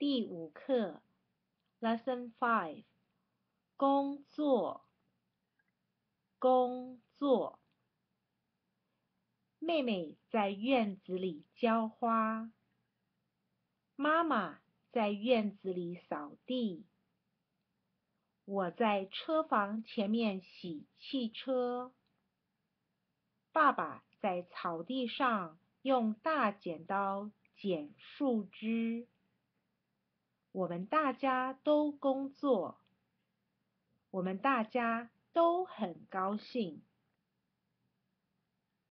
第五课，Lesson Five，工作，工作。妹妹在院子里浇花，妈妈在院子里扫地，我在车房前面洗汽车，爸爸在草地上用大剪刀剪树枝。我们大家都工作，我们大家都很高兴。